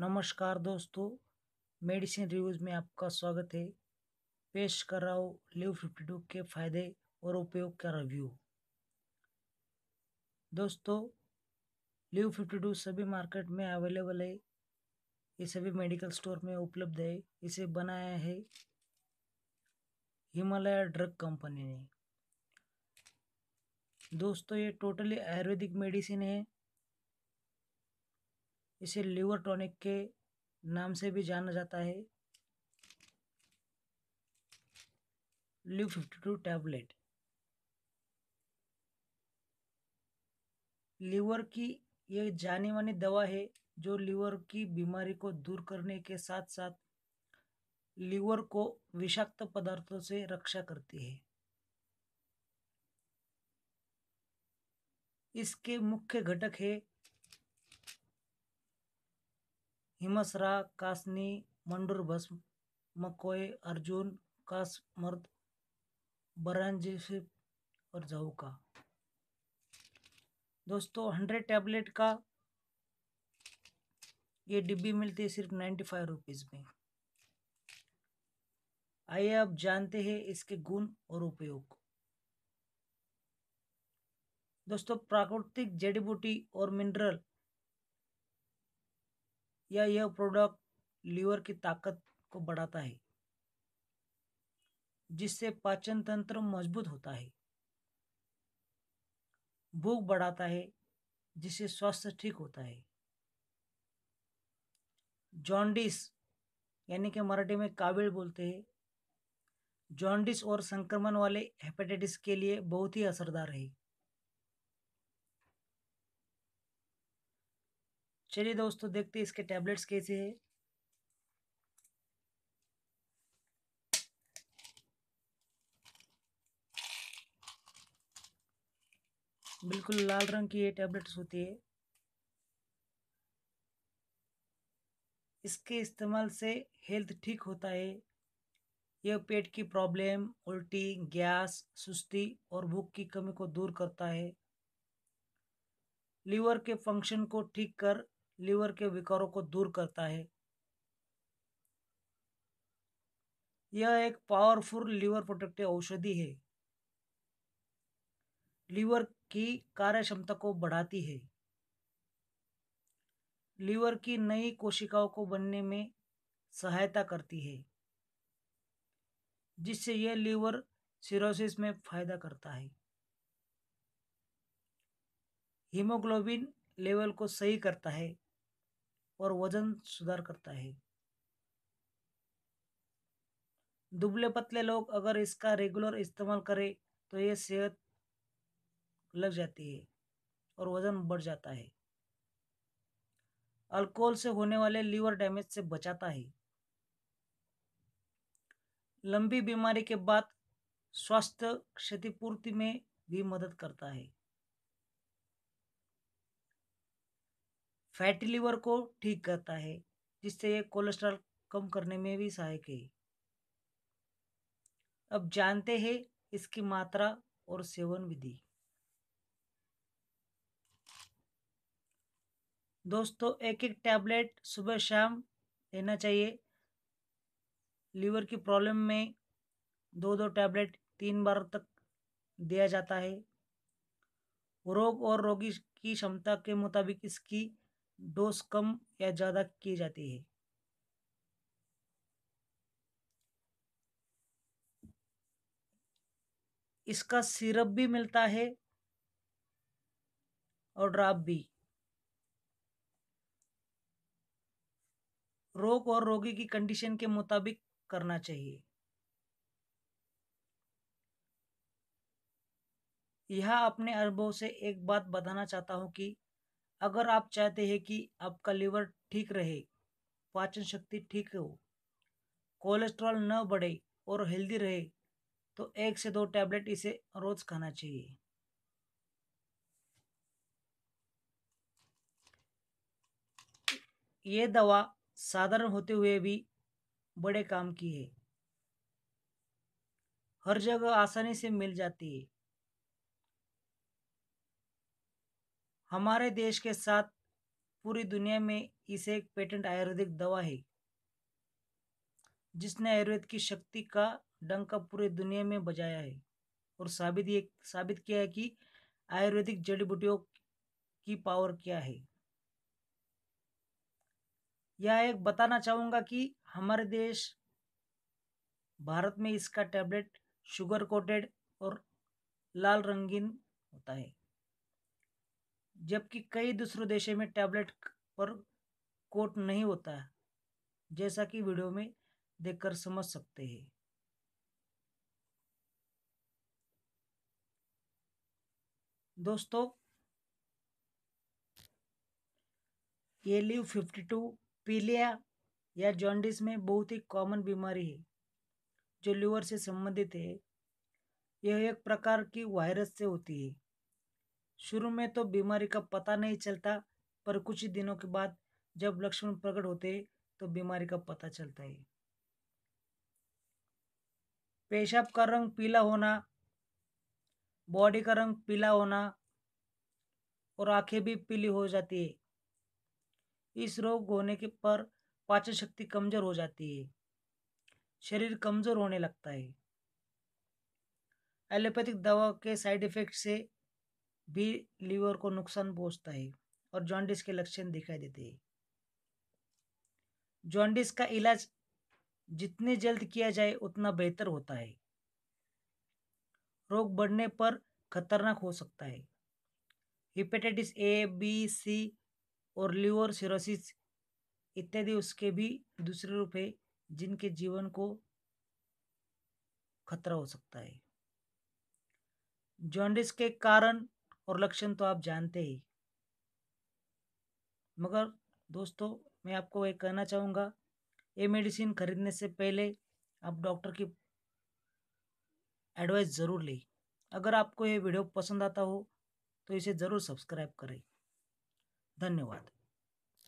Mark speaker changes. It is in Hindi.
Speaker 1: नमस्कार दोस्तों मेडिसिन रिव्यूज़ में आपका स्वागत है पेश कर रहा हूँ लिव फिफ्टी टू के फायदे और उपयोग का रिव्यू दोस्तों लिव फिफ्टी टू सभी मार्केट में अवेलेबल है ये सभी मेडिकल स्टोर में उपलब्ध है इसे बनाया है हिमालय ड्रग कंपनी ने दोस्तों ये टोटली आयुर्वेदिक मेडिसिन है इसे लीवर टॉनिक के नाम से भी जाना जाता है Liv fifty two tablet liver की ये जानी मानी दवा है जो लीवर की बीमारी को दूर करने के साथ साथ लीवर को विषाक्त पदार्थों से रक्षा करती है इसके मुख्य घटक है हिमसरा कासनी मंडूर भस्म मकोय अर्जुन कासमर्द बरांजीसिप और जाऊका दोस्तों हंड्रेड टैबलेट का ये डिब्बी मिलती है सिर्फ नाइन्टी फाइव रुपीज़ में आइए आप जानते हैं इसके गुण और उपयोग दोस्तों प्राकृतिक जड़ी बूटी और मिनरल या यह प्रोडक्ट लीवर की ताकत को बढ़ाता है जिससे पाचन तंत्र मजबूत होता है भूख बढ़ाता है जिससे स्वास्थ्य ठीक होता है जॉन्डिस यानी कि मराठी में काबिल बोलते हैं जॉन्डिस और संक्रमण वाले हेपेटाइटिस के लिए बहुत ही असरदार है चलिए दोस्तों देखते हैं इसके टैबलेट्स कैसे हैं बिल्कुल लाल रंग की ये टैबलेट्स होती है इसके इस्तेमाल से हेल्थ ठीक होता है यह पेट की प्रॉब्लम उल्टी गैस सुस्ती और भूख की कमी को दूर करता है लीवर के फंक्शन को ठीक कर लीवर के विकारों को दूर करता है यह एक पावरफुल लीवर प्रोटेक्टिव औषधि है लीवर की कार्य क्षमता को बढ़ाती है लीवर की नई कोशिकाओं को बनने में सहायता करती है जिससे यह लीवर सिरोसिस में फायदा करता है हीमोग्लोबिन लेवल को सही करता है और वजन सुधार करता है दुबले पतले लोग अगर इसका रेगुलर इस्तेमाल करें तो ये सेहत लग जाती है और वज़न बढ़ जाता है अल्कोहल से होने वाले लीवर डैमेज से बचाता है लंबी बीमारी के बाद स्वास्थ्य क्षतिपूर्ति में भी मदद करता है फैटी लीवर को ठीक करता है जिससे ये कोलेस्ट्रॉल कम करने में भी सहायक है अब जानते हैं इसकी मात्रा और सेवन विधि दोस्तों एक एक टैबलेट सुबह शाम लेना चाहिए लीवर की प्रॉब्लम में दो दो टैबलेट तीन बार तक दिया जाता है रोग और रोगी की क्षमता के मुताबिक इसकी डोज कम या ज़्यादा की जाती है इसका सिरप भी मिलता है और ड्राप भी रोग और रोगी की कंडीशन के मुताबिक करना चाहिए यह अपने अनुभव से एक बात बताना चाहता हूं कि अगर आप चाहते हैं कि आपका लीवर ठीक रहे पाचन शक्ति ठीक हो कोलेस्ट्रॉल न बढ़े और हेल्दी रहे तो एक से दो टैबलेट इसे रोज खाना चाहिए ये दवा साधारण होते हुए भी बड़े काम की है हर जगह आसानी से मिल जाती है हमारे देश के साथ पूरी दुनिया में इसे एक पेटेंट आयुर्वेदिक दवा है जिसने आयुर्वेद की शक्ति का डंका पूरी दुनिया में बजाया है और साबित ये साबित किया है कि आयुर्वेदिक जड़ी बूटियों की पावर क्या है यह एक बताना चाहूँगा कि हमारे देश भारत में इसका टैबलेट शुगर कोटेड और लाल रंगीन होता है जबकि कई दूसरों देशों में टैबलेट पर कोट नहीं होता है जैसा कि वीडियो में देखकर समझ सकते हैं दोस्तों ये फिफ्टी टू पीलिया या जॉन्डिस में बहुत ही कॉमन बीमारी है जो लीवर से संबंधित है यह एक प्रकार की वायरस से होती है शुरू में तो बीमारी का पता नहीं चलता पर कुछ ही दिनों के बाद जब लक्षण प्रकट होते तो बीमारी का पता चलता है पेशाब का रंग पीला होना बॉडी का रंग पीला होना और आंखें भी पीली हो जाती है इस रोग होने के पर पाचन शक्ति कमजोर हो जाती है शरीर कमजोर होने लगता है एलोपैथिक दवा के साइड इफेक्ट से भी लीवर को नुकसान पहुंचता है और जॉन्डिस के लक्षण दिखाई देते हैं जॉन्डिस का इलाज जितने जल्द किया जाए उतना बेहतर होता है रोग बढ़ने पर खतरनाक हो सकता है हिपेटाइटिस ए बी सी और लिवर सिरोसिस इत्यादि उसके भी दूसरे रूप है जिनके जीवन को खतरा हो सकता है जॉन्डिस के कारण और लक्षण तो आप जानते ही मगर दोस्तों मैं आपको ये कहना चाहूँगा ये मेडिसिन खरीदने से पहले आप डॉक्टर की एडवाइस ज़रूर लें अगर आपको ये वीडियो पसंद आता हो तो इसे ज़रूर सब्सक्राइब करें धन्यवाद